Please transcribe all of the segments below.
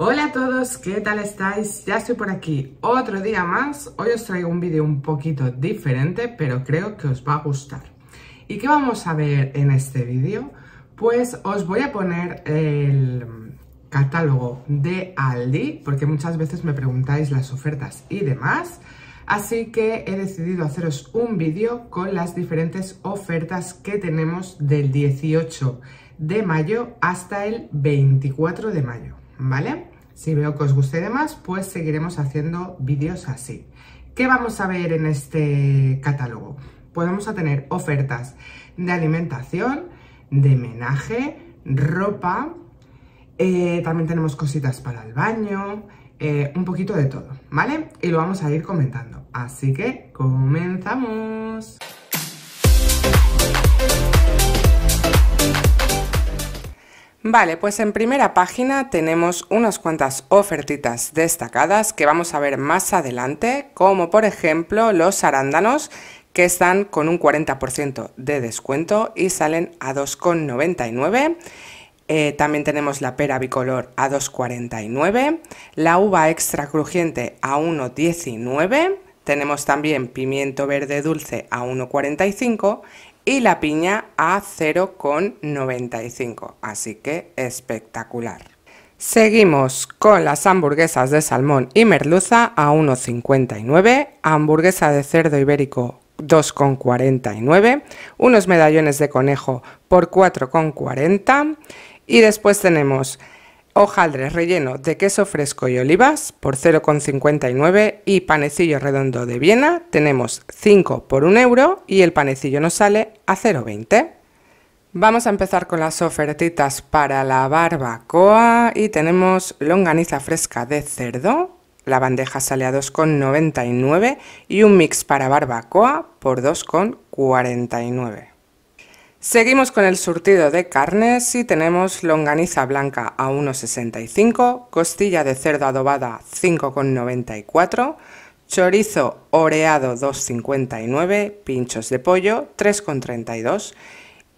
Hola a todos, ¿qué tal estáis? Ya estoy por aquí otro día más. Hoy os traigo un vídeo un poquito diferente, pero creo que os va a gustar. ¿Y qué vamos a ver en este vídeo? Pues os voy a poner el catálogo de Aldi, porque muchas veces me preguntáis las ofertas y demás. Así que he decidido haceros un vídeo con las diferentes ofertas que tenemos del 18 de mayo hasta el 24 de mayo, ¿vale? Si veo que os guste de más pues seguiremos haciendo vídeos así. ¿Qué vamos a ver en este catálogo? podemos pues a tener ofertas de alimentación, de menaje, ropa, eh, también tenemos cositas para el baño, eh, un poquito de todo, ¿vale? Y lo vamos a ir comentando. Así que comenzamos. Vale, pues en primera página tenemos unas cuantas ofertitas destacadas que vamos a ver más adelante, como por ejemplo los arándanos que están con un 40% de descuento y salen a 2,99. Eh, también tenemos la pera bicolor a 2,49, la uva extra crujiente a 1,19, tenemos también pimiento verde dulce a 1,45 y la piña a 0,95, así que espectacular. Seguimos con las hamburguesas de salmón y merluza a 1,59, hamburguesa de cerdo ibérico 2,49, unos medallones de conejo por 4,40 y después tenemos hojaldres relleno de queso fresco y olivas por 0,59 y panecillo redondo de Viena tenemos 5 por 1 euro y el panecillo nos sale a 0,20. Vamos a empezar con las ofertitas para la barbacoa y tenemos longaniza fresca de cerdo, la bandeja sale a 2,99 y un mix para barbacoa por 2,49. Seguimos con el surtido de carnes y tenemos longaniza blanca a 1,65, costilla de cerdo adobada 5,94, chorizo oreado 2,59, pinchos de pollo 3,32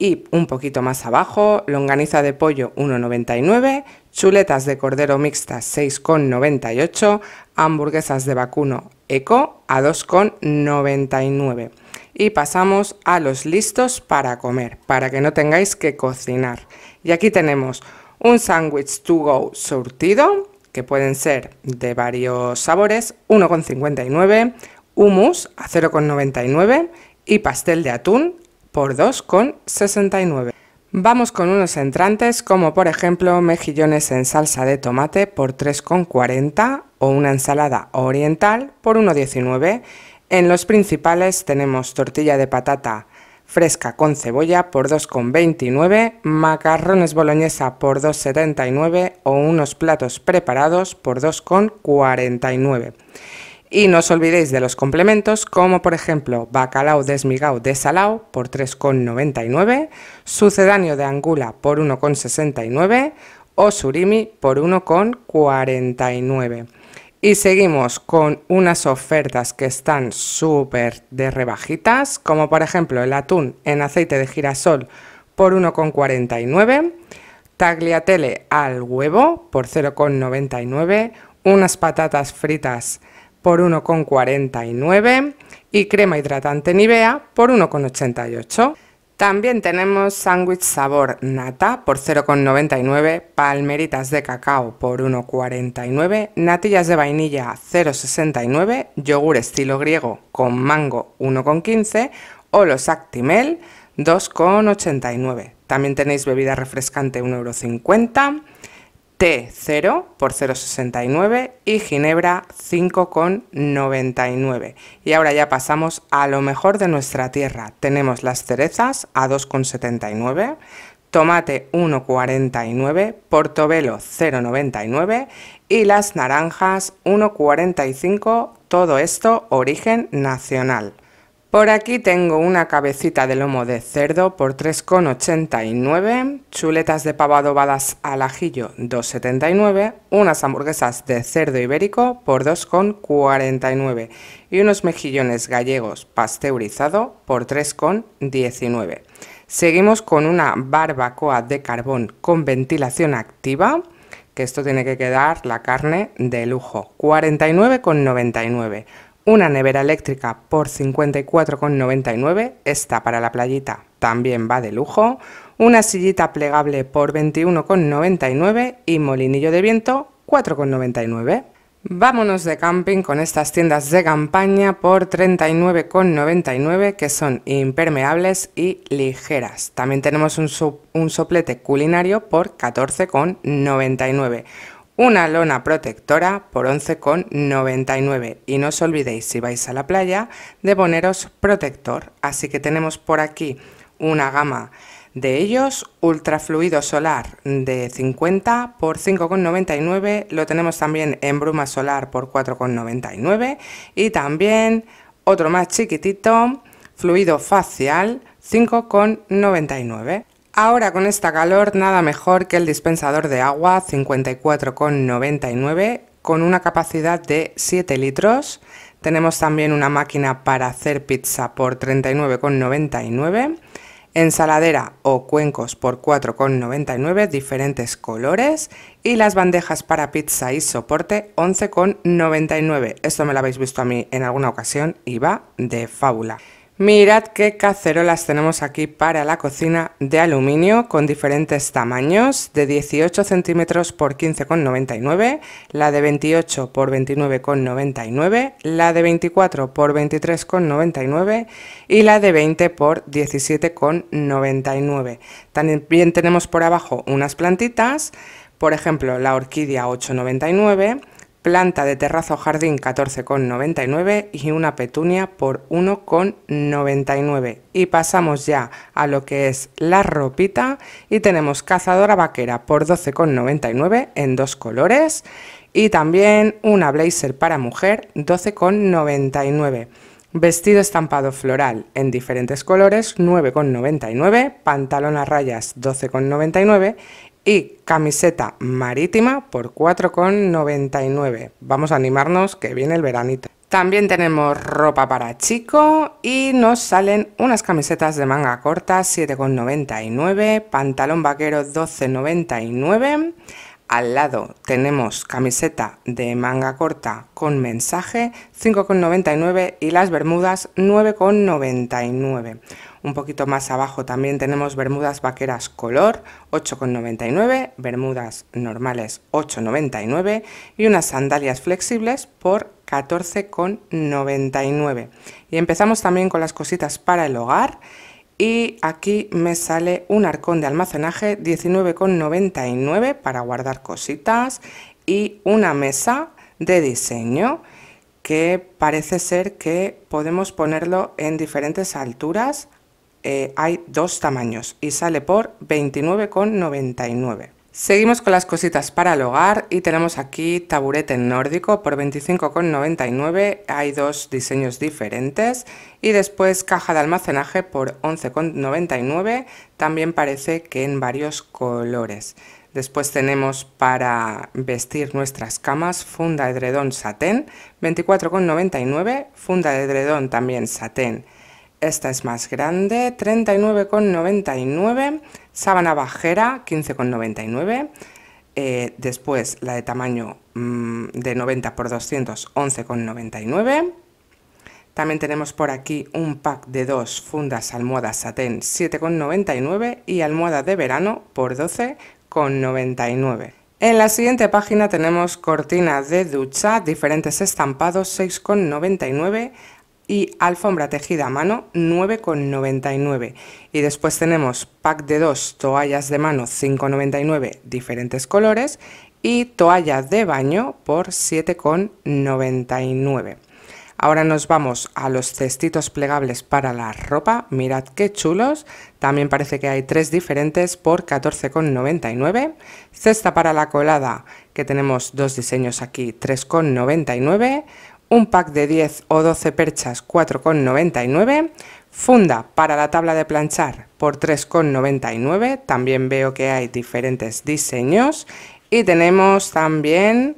y un poquito más abajo longaniza de pollo 1,99, chuletas de cordero mixtas 6,98, hamburguesas de vacuno eco a 2,99 y pasamos a los listos para comer, para que no tengáis que cocinar. Y aquí tenemos un sándwich to go surtido, que pueden ser de varios sabores, 1,59, hummus a 0,99 y pastel de atún por 2,69. Vamos con unos entrantes como por ejemplo mejillones en salsa de tomate por 3,40 o una ensalada oriental por 1,19 en los principales tenemos tortilla de patata fresca con cebolla por 2,29, macarrones boloñesa por 2,79 o unos platos preparados por 2,49. Y no os olvidéis de los complementos como por ejemplo bacalao desmigao de por 3,99, sucedáneo de angula por 1,69 o surimi por 1,49. Y seguimos con unas ofertas que están súper de rebajitas, como por ejemplo el atún en aceite de girasol por 1,49, tagliatelle al huevo por 0,99, unas patatas fritas por 1,49 y crema hidratante Nivea por 1,88. También tenemos sándwich sabor nata por 0,99, palmeritas de cacao por 1,49, natillas de vainilla 0,69, yogur estilo griego con mango 1,15 o los Actimel 2,89. También tenéis bebida refrescante 1,50 t 0 por 0,69 y ginebra 5,99. Y ahora ya pasamos a lo mejor de nuestra tierra. Tenemos las cerezas a 2,79, tomate 1,49, portobelo 0,99 y las naranjas 1,45, todo esto origen nacional. Por aquí tengo una cabecita de lomo de cerdo por 3,89, chuletas de pavo adobadas al ajillo 2,79, unas hamburguesas de cerdo ibérico por 2,49 y unos mejillones gallegos pasteurizado por 3,19. Seguimos con una barbacoa de carbón con ventilación activa, que esto tiene que quedar la carne de lujo, 49,99 una nevera eléctrica por 54,99 está para la playita, también va de lujo. Una sillita plegable por 21,99 y molinillo de viento 4,99. Vámonos de camping con estas tiendas de campaña por 39,99 que son impermeables y ligeras. También tenemos un, un soplete culinario por 14,99 una lona protectora por 11,99 y no os olvidéis si vais a la playa de poneros protector así que tenemos por aquí una gama de ellos ultrafluido solar de 50 por 5,99 lo tenemos también en bruma solar por 4,99 y también otro más chiquitito fluido facial 5,99 Ahora con esta calor nada mejor que el dispensador de agua 54,99 con una capacidad de 7 litros. Tenemos también una máquina para hacer pizza por 39,99, ensaladera o cuencos por 4,99, diferentes colores y las bandejas para pizza y soporte 11,99. Esto me lo habéis visto a mí en alguna ocasión y va de fábula. Mirad qué cacerolas tenemos aquí para la cocina de aluminio con diferentes tamaños de 18 centímetros por 15,99, la de 28 por 29,99, la de 24 por 23,99 y la de 20 por 17,99. También tenemos por abajo unas plantitas, por ejemplo la orquídea 8,99 planta de terrazo jardín 14,99 y una petunia por 1,99. Y pasamos ya a lo que es la ropita y tenemos cazadora vaquera por 12,99 en dos colores y también una blazer para mujer 12,99. Vestido estampado floral en diferentes colores 9,99, pantalón a rayas 12,99 y camiseta marítima por 4,99. Vamos a animarnos que viene el veranito. También tenemos ropa para chico y nos salen unas camisetas de manga corta 7,99, pantalón vaquero 12,99 al lado tenemos camiseta de manga corta con mensaje 5,99 y las bermudas 9,99. Un poquito más abajo también tenemos bermudas vaqueras color 8,99, bermudas normales 8,99 y unas sandalias flexibles por 14,99. Y empezamos también con las cositas para el hogar y aquí me sale un arcón de almacenaje 19,99 para guardar cositas y una mesa de diseño que parece ser que podemos ponerlo en diferentes alturas. Eh, hay dos tamaños y sale por 29,99. Seguimos con las cositas para el hogar y tenemos aquí taburete nórdico por 25,99, hay dos diseños diferentes y después caja de almacenaje por 11,99, también parece que en varios colores. Después tenemos para vestir nuestras camas funda de edredón satén 24,99, funda de edredón también satén esta es más grande, 39,99, sábana bajera, 15,99, eh, después la de tamaño mm, de 90 por 200, 11,99. También tenemos por aquí un pack de dos fundas almohadas satén 7,99 y almohada de verano por 12,99. En la siguiente página tenemos cortina de ducha, diferentes estampados 6,99 y alfombra tejida a mano 9,99. Y después tenemos pack de dos toallas de mano 5,99 diferentes colores y toalla de baño por 7,99. Ahora nos vamos a los cestitos plegables para la ropa, mirad qué chulos, también parece que hay tres diferentes por 14,99. Cesta para la colada, que tenemos dos diseños aquí, 3,99 un pack de 10 o 12 perchas 4,99, funda para la tabla de planchar por 3,99, también veo que hay diferentes diseños y tenemos también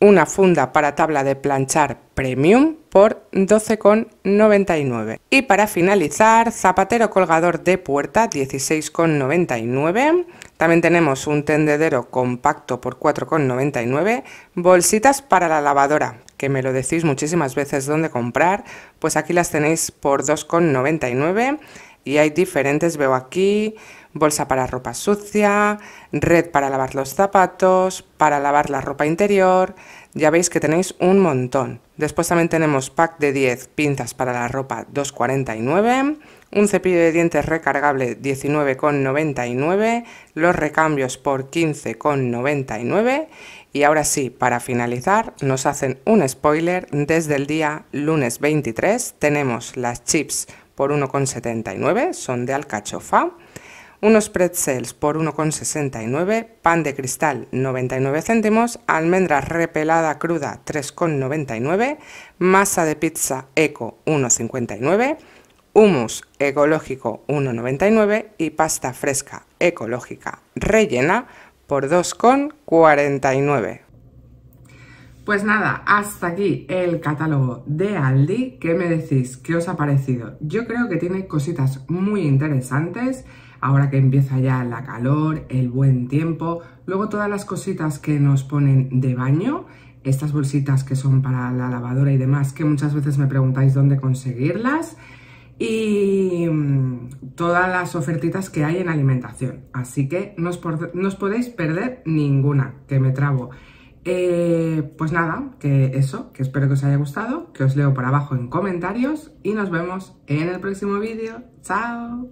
una funda para tabla de planchar premium por 12,99. Y para finalizar, zapatero colgador de puerta 16,99 también tenemos un tendedero compacto por 4,99, bolsitas para la lavadora, que me lo decís muchísimas veces dónde comprar, pues aquí las tenéis por 2,99 y hay diferentes, veo aquí, bolsa para ropa sucia, red para lavar los zapatos, para lavar la ropa interior, ya veis que tenéis un montón. Después también tenemos pack de 10 pinzas para la ropa 2,49, un cepillo de dientes recargable 19,99, los recambios por 15,99 y ahora sí, para finalizar, nos hacen un spoiler. Desde el día lunes 23 tenemos las chips por 1,79, son de alcachofa unos pretzels por 1,69, pan de cristal 99 céntimos, almendra repelada cruda 3,99, masa de pizza eco 1,59, humus ecológico 1,99 y pasta fresca ecológica rellena por 2,49. Pues nada, hasta aquí el catálogo de Aldi. ¿Qué me decís? ¿Qué os ha parecido? Yo creo que tiene cositas muy interesantes ahora que empieza ya la calor, el buen tiempo, luego todas las cositas que nos ponen de baño, estas bolsitas que son para la lavadora y demás, que muchas veces me preguntáis dónde conseguirlas, y mm, todas las ofertitas que hay en alimentación. Así que no os, podéis perder ninguna, que me trago. Eh, pues nada, que eso, que espero que os haya gustado, que os leo por abajo en comentarios y nos vemos en el próximo vídeo. ¡Chao!